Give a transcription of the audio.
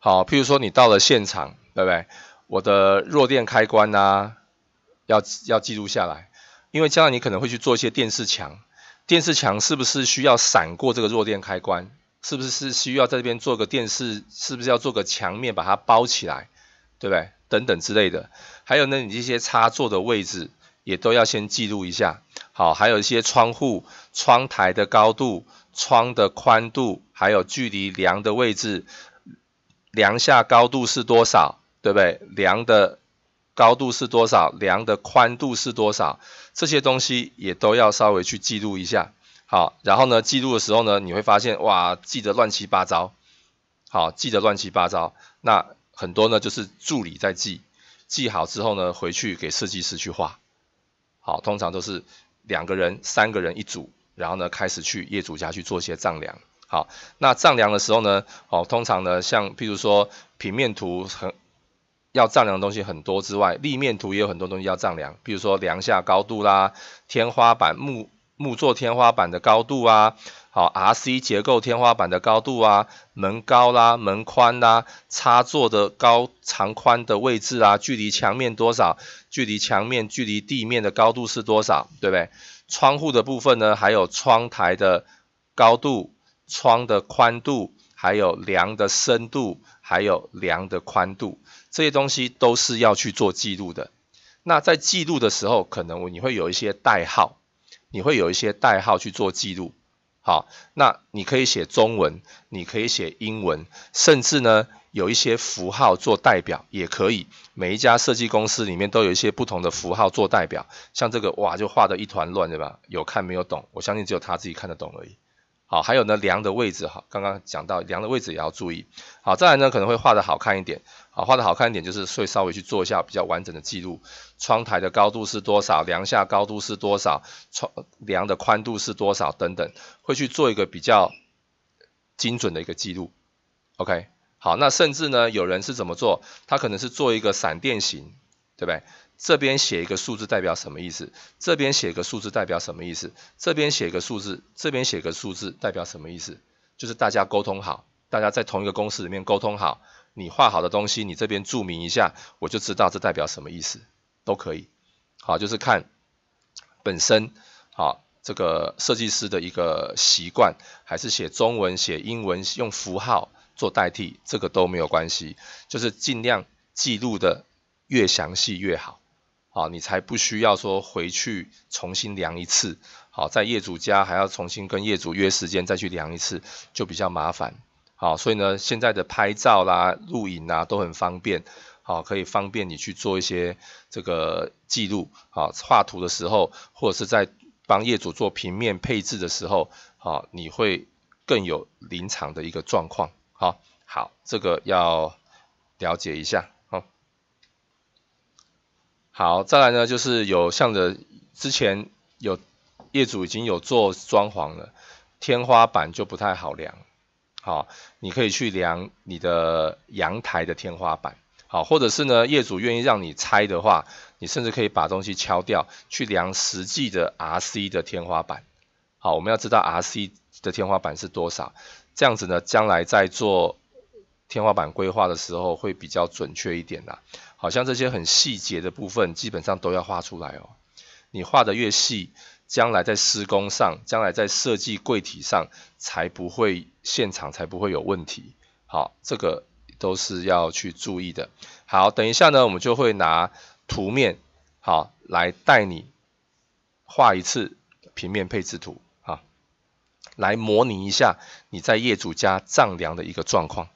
好，譬如说你到了现场，对不对？我的弱电开关啊，要要记录下来，因为将来你可能会去做一些电视墙。电视墙是不是需要闪过这个弱电开关？是不是是需要在这边做个电视？是不是要做个墙面把它包起来？对不对？等等之类的。还有呢，你这些插座的位置也都要先记录一下。好，还有一些窗户、窗台的高度、窗的宽度，还有距离梁的位置。量下高度是多少，对不对？梁的高度是多少？梁的宽度是多少？这些东西也都要稍微去记录一下。好，然后呢，记录的时候呢，你会发现，哇，记得乱七八糟。好，记得乱七八糟。那很多呢，就是助理在记，记好之后呢，回去给设计师去画。好，通常都是两个人、三个人一组，然后呢，开始去业主家去做一些丈量。好，那丈量的时候呢，哦，通常呢，像譬如说平面图很要丈量的东西很多之外，立面图也有很多东西要丈量，比如说量下高度啦，天花板木木做天花板的高度啊，好，R C 结构天花板的高度啊，门高啦，门宽啦，插座的高长宽的位置啊，距离墙面多少，距离墙面距离地面的高度是多少，对不对？窗户的部分呢，还有窗台的高度。窗的宽度，还有梁的深度，还有梁的宽度，这些东西都是要去做记录的。那在记录的时候，可能你会有一些代号，你会有一些代号去做记录。好，那你可以写中文，你可以写英文，甚至呢有一些符号做代表也可以。每一家设计公司里面都有一些不同的符号做代表。像这个哇，就画的一团乱，对吧？有看没有懂？我相信只有他自己看得懂而已。好，还有呢，梁的位置哈，刚刚讲到梁的位置也要注意。好，再来呢，可能会画的好看一点。好，画的好看一点，就是会稍微去做一下比较完整的记录。窗台的高度是多少？梁下高度是多少？窗梁的宽度是多少？等等，会去做一个比较精准的一个记录。OK，好，那甚至呢，有人是怎么做？他可能是做一个闪电型。对不对？这边写一个数字代表什么意思？这边写个数字代表什么意思？这边写个数字，这边写个数字代表什么意思？就是大家沟通好，大家在同一个公司里面沟通好，你画好的东西，你这边注明一下，我就知道这代表什么意思，都可以。好，就是看本身好这个设计师的一个习惯，还是写中文、写英文，用符号做代替，这个都没有关系，就是尽量记录的。越详细越好，好，你才不需要说回去重新量一次，好，在业主家还要重新跟业主约时间再去量一次，就比较麻烦，好，所以呢，现在的拍照啦、录影啦都很方便，好，可以方便你去做一些这个记录，好，画图的时候或者是在帮业主做平面配置的时候，好，你会更有临场的一个状况，好好，这个要了解一下。好，再来呢，就是有向着之前有业主已经有做装潢了，天花板就不太好量。好，你可以去量你的阳台的天花板。好，或者是呢，业主愿意让你拆的话，你甚至可以把东西敲掉，去量实际的 R C 的天花板。好，我们要知道 R C 的天花板是多少，这样子呢，将来在做。天花板规划的时候会比较准确一点啦，好像这些很细节的部分基本上都要画出来哦。你画的越细，将来在施工上，将来在设计柜体上，才不会现场才不会有问题。好，这个都是要去注意的。好，等一下呢，我们就会拿图面好来带你画一次平面配置图啊，来模拟一下你在业主家丈量的一个状况。